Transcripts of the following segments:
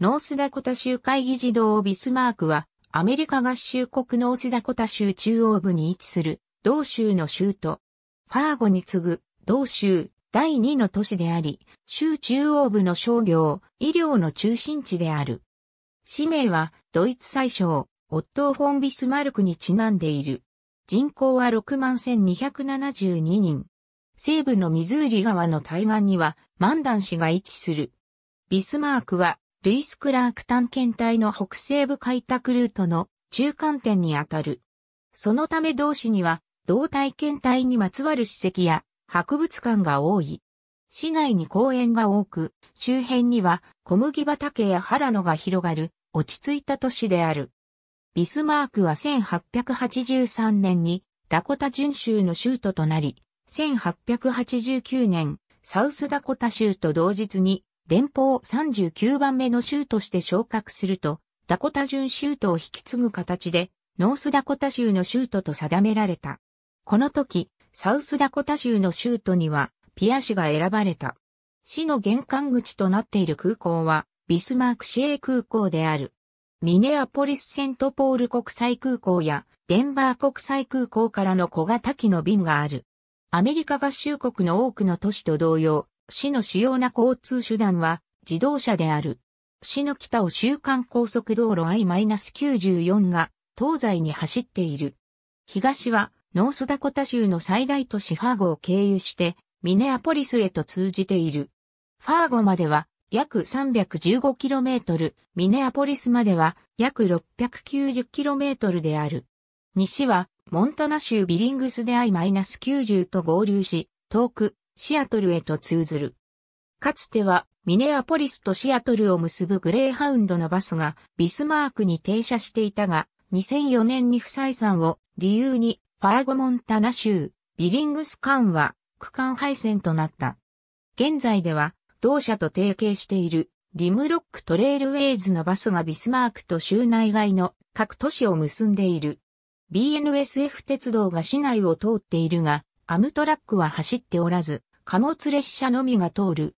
ノースダコタ州会議児童ビスマークは、アメリカ合衆国ノースダコタ州中央部に位置する、同州の州都。ファーゴに次ぐ、同州、第2の都市であり、州中央部の商業、医療の中心地である。氏名は、ドイツ最小、オットー・フォン・ビスマルクにちなんでいる。人口は61,272人。西部のミズーリ川の対岸には、マンダン市が位置する。ビスマークは、ルイス・クラーク探検隊の北西部開拓ルートの中間点にあたる。そのため同市には、同体験隊にまつわる史跡や博物館が多い。市内に公園が多く、周辺には小麦畑や原野が広がる落ち着いた都市である。ビスマークは1883年にダコタ巡州の州都となり、1889年サウスダコタ州と同日に連邦39番目の州として昇格すると、ダコタ準州都を引き継ぐ形で、ノースダコタ州の州都と定められた。この時、サウスダコタ州の州都には、ピア市が選ばれた。市の玄関口となっている空港は、ビスマーク市営空港である。ミネアポリス・セントポール国際空港やデンバー国際空港からの小型機の便がある。アメリカ合衆国の多くの都市と同様、市の主要な交通手段は自動車である。市の北を週間高速道路 I-94 が東西に走っている。東はノースダコタ州の最大都市ファーゴを経由してミネアポリスへと通じている。ファーゴまでは約 315km、ミネアポリスまでは約 690km である。西はモンタナ州ビリングスで I-90 と合流し、遠くシアトルへと通ずる。かつてはミネアポリスとシアトルを結ぶグレーハウンドのバスがビスマークに停車していたが、2004年に不採算を理由にファーゴモンタナ州、ビリングス間は区間配線となった。現在では同社と提携しているリムロックトレイルウェイズのバスがビスマークと州内外の各都市を結んでいる。BNSF 鉄道が市内を通っているが、アムトラックは走っておらず、貨物列車のみが通る。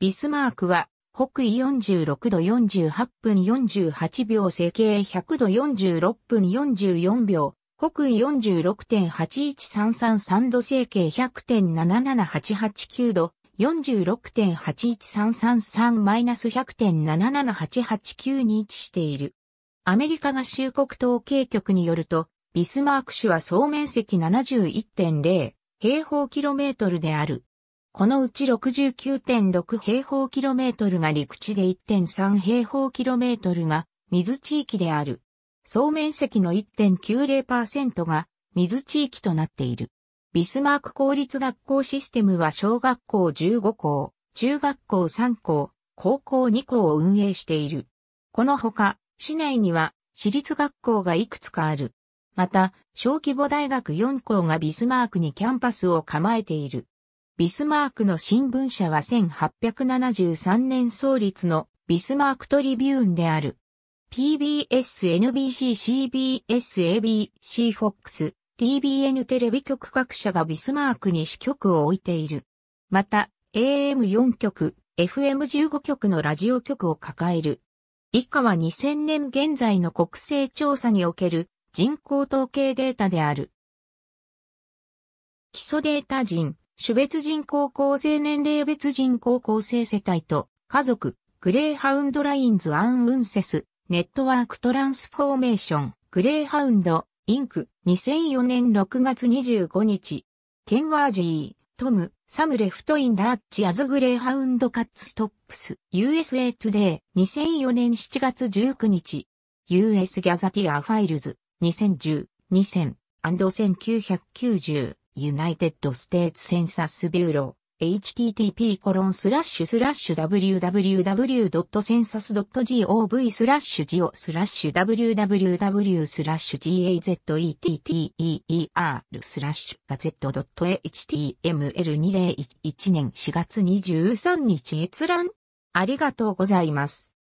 ビスマークは、北緯46度48分48秒、西経100度46分44秒、北緯46.81333度西経100.77889度、46.81333-100.77889に位置している。アメリカ合衆国統計局によると、ビスマーク市は総面積71.0平方キロメートルである。このうち69.6平方キロメートルが陸地で1.3平方キロメートルが水地域である。総面積の1.90%が水地域となっている。ビスマーク公立学校システムは小学校15校、中学校3校、高校2校を運営している。このほか、市内には私立学校がいくつかある。また、小規模大学4校がビスマークにキャンパスを構えている。ビスマークの新聞社は1873年創立のビスマークトリビューンである。PBS、NBC、CBS、ABC、FOX、TBN テレビ局各社がビスマークに支局を置いている。また、AM4 局、FM15 局のラジオ局を抱える。以下は2000年現在の国勢調査における人口統計データである。基礎データ人、種別人口校生年齢別人口校生世帯と家族、グレーハウンドラインズアンウンセス、ネットワークトランスフォーメーション、グレーハウンド、インク、2004年6月25日、ケンワージー、トム、サムレフトインラッチアズグレーハウンドカッツトップス、USA トゥデー2004年7月19日、US ギャザティアファイルズ、2010、2000、1990。United States Census Bureau http コロンスラッシュスラッシュ www.census.gov スラッシュジオスラッシュ www スラッシュ gazetteer スラッシュガゼット .html2011 年4月23日閲覧ありがとうございます。